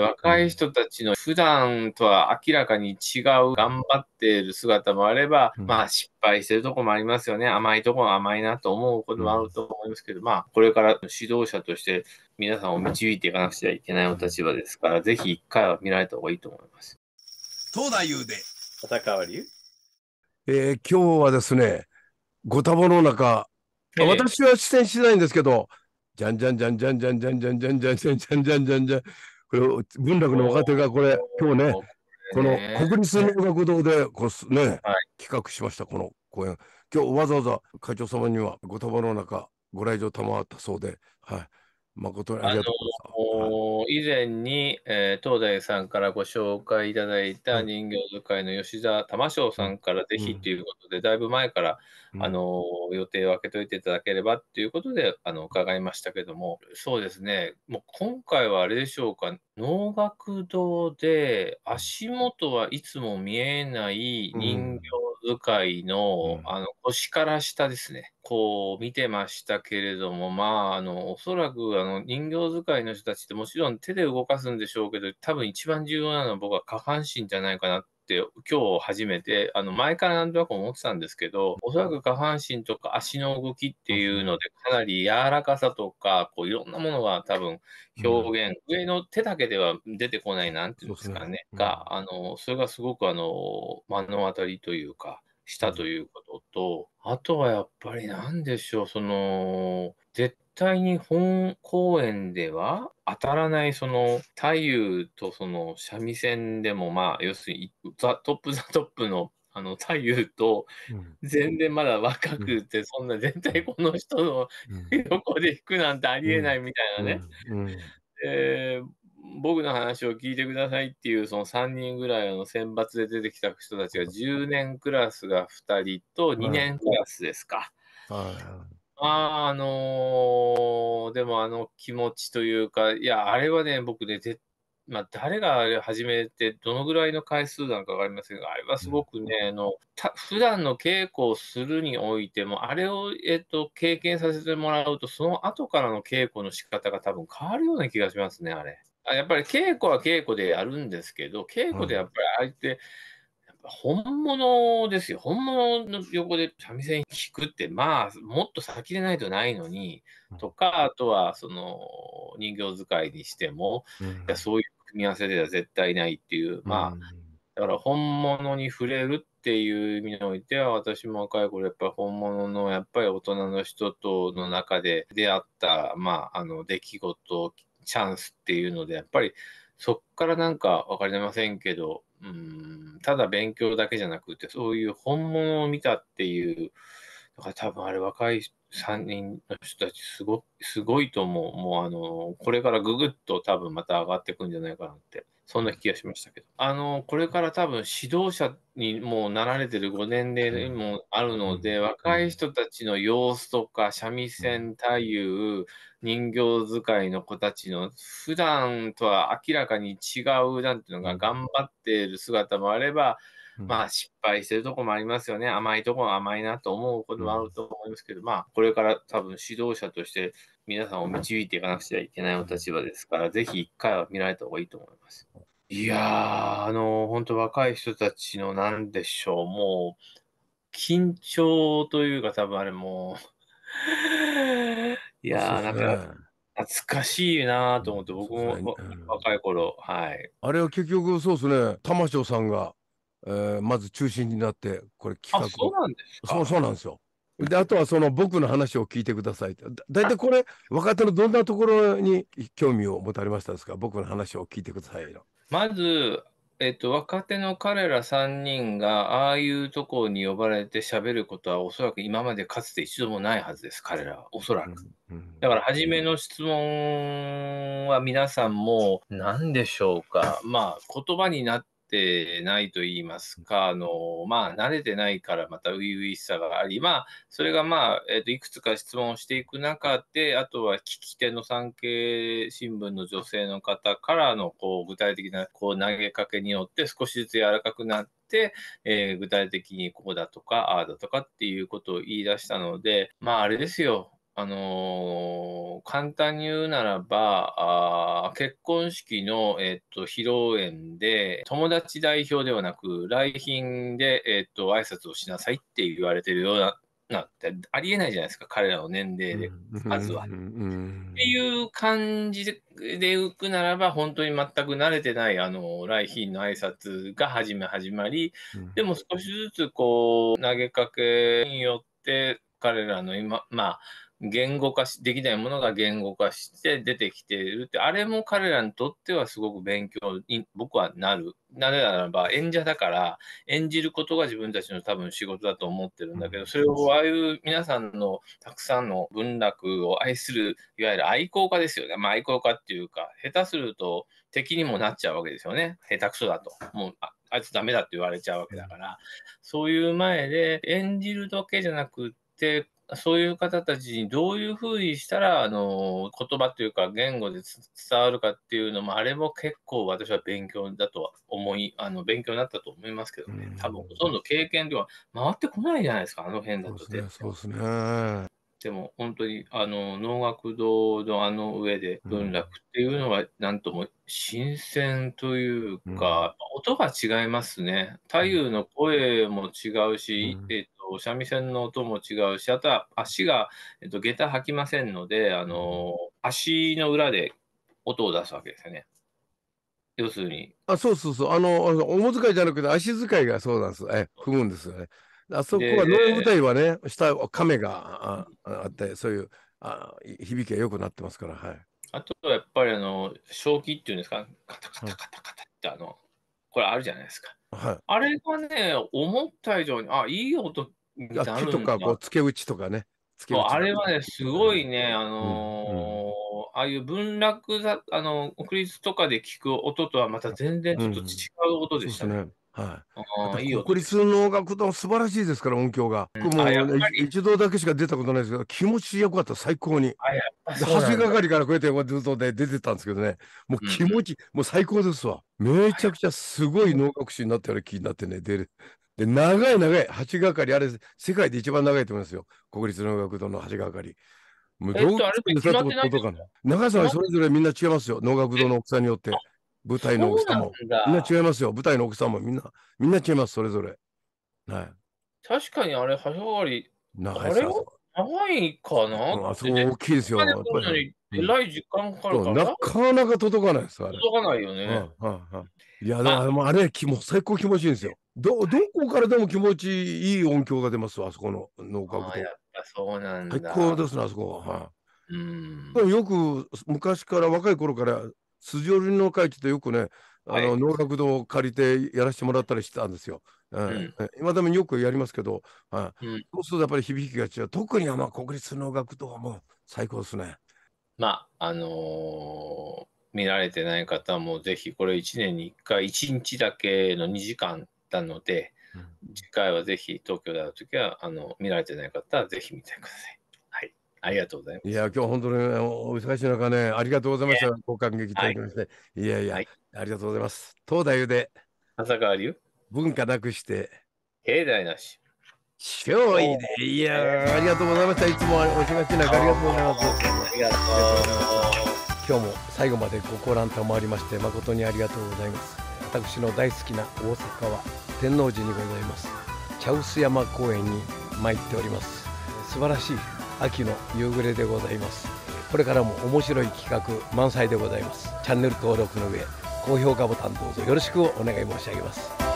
若い人たちの普段とは明らかに違う頑張っている姿もあれば、まあ失敗してるとこもありますよね。甘いとこは甘いなと思うこともあると思いますけど、まあこれから指導者として皆さんを導いていかなくちゃいけないお立場ですから、ぜひ一回は見られた方がいいと思います。東大優で戦わ流、えー、今日はですね、ご多忙の中、私は出演しないんですけど、じゃんじゃんじゃんじゃんじゃんじゃんじゃんじゃんじゃんじゃんじゃんじゃんじゃん文楽の若手がこれ、今日ね、この国立音楽堂でこう、ね、企画しました、この公演。今日わざわざ会長様にはご多忙の中、ご来場賜ったそうで、はい。誠にありがとうございます。以前に、えー、東大さんからご紹介いただいた人形図解の吉田玉章さんからぜひということで、うん、だいぶ前から、あの予定を空けといていただければということであの伺いましたけども、そうですね、もう今回はあれでしょうか、能楽堂で足元はいつも見えない人形使いのうん、あの腰から下ですね、こう見てましたけれども、まあ、あのおそらくあの人形使いの人たちって、もちろん手で動かすんでしょうけど、多分一番重要なのは僕は下半身じゃないかなって今日初めてあの前からなんとなく思ってたんですけどおそらく下半身とか足の動きっていうのでかなり柔らかさとかこういろんなものが多分表現、うん、上の手だけでは出てこないなんていうんですかね、うん、があのそれがすごくあの目の当たりというかしたということとあとはやっぱり何でしょうその出対に本公演では当たらないその太夫とその三味線でもまあ要するにザトップザトップのあの太夫と全然まだ若くてそんな絶対この人の横で弾くなんてありえないみたいなね。僕の話を聞いてくださいっていうその3人ぐらいの選抜で出てきた人たちが10年クラスが2人と2年クラスですか。はいはいあ、あのーでもあの気持ちというか、いや、あれはね、僕ね、でまあ、誰が始めて、どのぐらいの回数なのか分かりませんが、あれはすごくね、あのた普段の稽古をするにおいても、あれを、えっと、経験させてもらうと、その後からの稽古の仕方が多分変わるような気がしますね、あれ。あやっぱり稽古は稽古でやるんですけど、稽古でやっぱり相手、本物ですよ。本物の横で三味線弾くって、まあ、もっと先でないとないのに、とか、あとは、その、人形使いにしても、いやそういう組み合わせでは絶対ないっていう、まあ、だから本物に触れるっていう意味においては、私も若い頃、やっぱり本物の、やっぱり大人の人との中で出会った、まあ、あの、出来事、チャンスっていうので、やっぱり、そっからなんか分かりませんけど、うん、ただ勉強だけじゃなくて、そういう本物を見たっていう、だから多分あれ若い3人の人たちすご、すごいと思う。もうあの、これからぐぐっと多分また上がってくんじゃないかなってそんな気がしましたけど。あの、これから多分指導者にもうなられてるご年齢もあるので、うん、若い人たちの様子とか、三味線、太夫、人形使いの子たちの普段とは明らかに違う、なんていうのが頑張っている姿もあれば、うん、まあ失敗してるとこもありますよね。甘いとこは甘いなと思うこともあると思いますけど、まあこれから多分指導者として皆さんを導いていかなくちゃいけないお立場ですから、ぜひ一回は見られた方がいいと思います。いや、あの、本当若い人たちのなんでしょう、もう、緊張というか、多分あれもう、いや、なんか懐かしいなと思って、僕もね。うん。若い頃、はい。あれは結局そうですね、玉城さんが、ええ、まず中心になって、これ企画そうなんですそう、か。そうなんすよ。で、あとはその僕の話を聞いてくださいって。だ大体これ、若手のどんなところに興味を持たれましたですか？僕の話を聞いてくださいの。まず、えっと、若手の彼ら3人が、ああいうところに呼ばれて喋ることは、おそらく今までかつて一度もないはずです、彼らは、おそらく。だから、初めの質問は皆さんも、何でしょうか、まあ、言葉になってないと言いますか、あのまあ、慣れてないからまた初々しさがあり、まあ、それが、まあえーと、いくつか質問をしていく中で、あとは聞き手の産経新聞の女性の方からのこう具体的なこう投げかけによって少しずつ柔らかくなって、えー、具体的にこうだとか、ああだとかっていうことを言い出したので、まああれですよ、あのー、簡単に言うならば、あ結婚式の、えっと、披露宴で、友達代表ではなく、来賓で、えっと、挨拶をしなさいって言われてるような、なってありえないじゃないですか、彼らの年齢で、まずは。っていう感じで浮くならば、本当に全く慣れてない、あの、来賓の挨拶が始め始まり、でも少しずつこう、投げかけによって、彼らの今、まあ、言語化しできないものが言語化して出てきているってあれも彼らにとってはすごく勉強に僕はなるなぜならば演者だから演じることが自分たちの多分仕事だと思ってるんだけどそれをああいう皆さんのたくさんの文楽を愛するいわゆる愛好家ですよね、まあ、愛好家っていうか下手すると敵にもなっちゃうわけですよね下手くそだともうあいつダメだって言われちゃうわけだからそういう前で演じるだけじゃなくってそういう方たちにどういうふうにしたら、あの、言葉というか言語で伝わるかっていうのも、あれも結構私は勉強だとは思い、あの、勉強になったと思いますけどね。多分ほとんど経験では回ってこないじゃないですか、あの辺だとで。そうですね。でも本当にあの能楽堂のあの上で文楽っていうのは何とも新鮮というか、音が違いますね。太夫の声も違うし、えっお三味線の音も違うし、あとは足が、えっと、下駄履きませんので、あの足の裏で音を出すわけですよね。要するに。あ、そうそうそう。あの、おもかいじゃなくて足遣いがそうなんです。え、踏むんですよね。あそこは能舞台はね、下、亀がああって、そういうあ響きが良くなってますから、はい。あとはやっぱりあの、正気っていうんですか、カタカタカタカタってあの、これあるじゃないですか。はい、あれがね、思った以上に、あ、いい音あ手とかこう付け打ちとかね。付け打ちあれはね、すごいね、あのーうんうん、ああいう文楽だ、あの、国立とかで聞く音とはまた全然ちょっと違う音でしたね。うんうんはい。国立の音楽堂素晴らしいですから、音響が。僕も、一度だけしか出たことないですけど、気持ちよかった、最高に。長谷係からこうやってずっとで出てたんですけどね、もう気持ち、うん、もう最高ですわ。めちゃくちゃすごい能楽師になったような気になってね、出る、で、長い長い、八係、あれ、世界で一番長いと思いますよ。国立農学堂の八係。もうどういうことかな。長さはそれぞれみんな違いますよ。農学堂の大きさによって。舞台の大きさも。みんな違いますよ。舞台の大きさもみんな、みんな違います、それぞれ。はい。確かにあれ、8係。長い長いかな、うん、あそこ大きいですよ。えらい時間かかるからなかなか届かないです、あれ。届かないよね。うんうんうん、いや、あもあれ、もう最高気持ちいいんですよ。ど、どこからでも気持ちいい音響が出ますわ、あそこの能楽堂。そうなんだ。最高ですね、あそこは。はい、うん。でもよく昔から若い頃から筋寄りの会ってよくね、あの、能楽堂を借りてやらせてもらったりしてたんですよ。うん、今でもよくやりますけど、はい、うん、そうするとやっぱり響きが違う。特にまあ国立能楽堂はもう最高ですね。まあ、あのー、見られてない方もぜひこれ1年に1回、1日だけの2時間ったので、次回はぜひ東京で会うときはあの見られてない方はぜひ見てください。はい、ありがとうございます。いや、今日本当に、お忙しい中ね、ありがとうございました。ご感激いただきまして、はい。いやいや、はい、ありがとうございます。東大で朝川流文化なくして、経済なし。超いいね。いやありがとうございました。いつもお忙しい中ありがとうございます。ありがとうございます。今日も最後までご覧賜りまして誠にありがとうございます。私の大好きな大阪は天王寺にございます茶臼山公園に参っております素晴らしい秋の夕暮れでございますこれからも面白い企画満載でございますチャンネル登録の上高評価ボタンどうぞよろしくお願い申し上げます